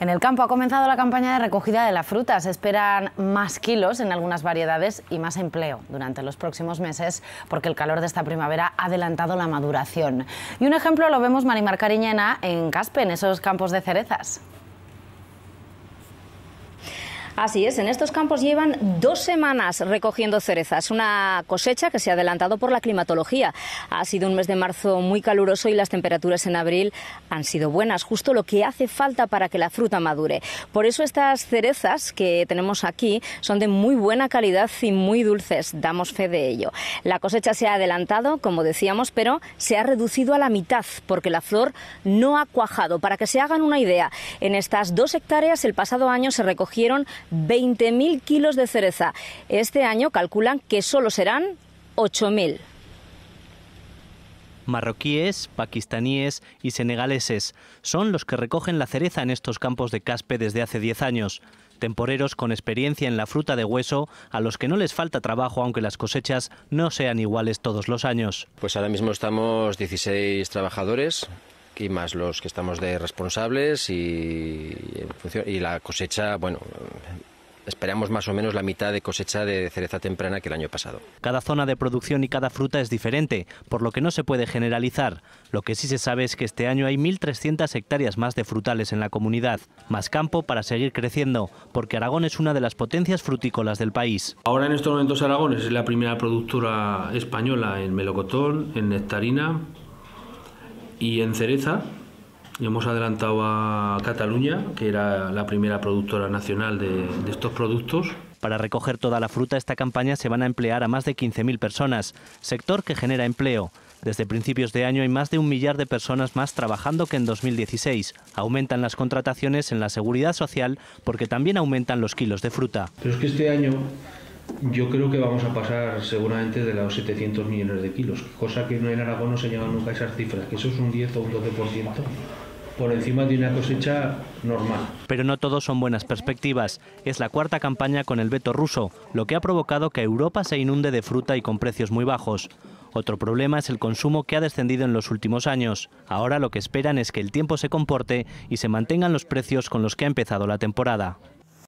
En el campo ha comenzado la campaña de recogida de las fruta. Se esperan más kilos en algunas variedades y más empleo durante los próximos meses porque el calor de esta primavera ha adelantado la maduración. Y un ejemplo lo vemos Marimar Cariñena en Caspe, en esos campos de cerezas. Así es, en estos campos llevan dos semanas recogiendo cerezas, una cosecha que se ha adelantado por la climatología. Ha sido un mes de marzo muy caluroso y las temperaturas en abril han sido buenas, justo lo que hace falta para que la fruta madure. Por eso estas cerezas que tenemos aquí son de muy buena calidad y muy dulces, damos fe de ello. La cosecha se ha adelantado, como decíamos, pero se ha reducido a la mitad porque la flor no ha cuajado. Para que se hagan una idea, en estas dos hectáreas el pasado año se recogieron 20.000 kilos de cereza. Este año calculan que solo serán 8.000 marroquíes, pakistaníes y senegaleses. Son los que recogen la cereza en estos campos de caspe desde hace 10 años. Temporeros con experiencia en la fruta de hueso, a los que no les falta trabajo aunque las cosechas no sean iguales todos los años. Pues ahora mismo estamos 16 trabajadores y más los que estamos de responsables y, y la cosecha, bueno, esperamos más o menos la mitad de cosecha de cereza temprana que el año pasado. Cada zona de producción y cada fruta es diferente, por lo que no se puede generalizar. Lo que sí se sabe es que este año hay 1.300 hectáreas más de frutales en la comunidad, más campo para seguir creciendo, porque Aragón es una de las potencias frutícolas del país. Ahora en estos momentos Aragón es la primera productora española en melocotón, en nectarina y en cereza hemos adelantado a Cataluña, que era la primera productora nacional de, estos productos. Para recoger toda la fruta, esta campaña se van a emplear a más de 15.000 personas, sector que genera empleo. Desde principios de año hay más de un millar de personas más trabajando que en 2016. Aumentan las contrataciones en la seguridad social porque también aumentan los kilos de fruta. Pero es que este año yo creo que vamos a pasar seguramente de los 700 millones de kilos, cosa que en Aragón no se llevan nunca esas cifras, que eso es un 10 o un 12% por encima de una cosecha normal. Pero no todos son buenas perspectivas. Es la cuarta campaña con el veto ruso, lo que ha provocado que Europa se inunde de fruta y con precios muy bajos. Otro problema es el consumo que ha descendido en los últimos años. Ahora lo que esperan es que el tiempo se comporte y se mantengan los precios con los que ha empezado la temporada.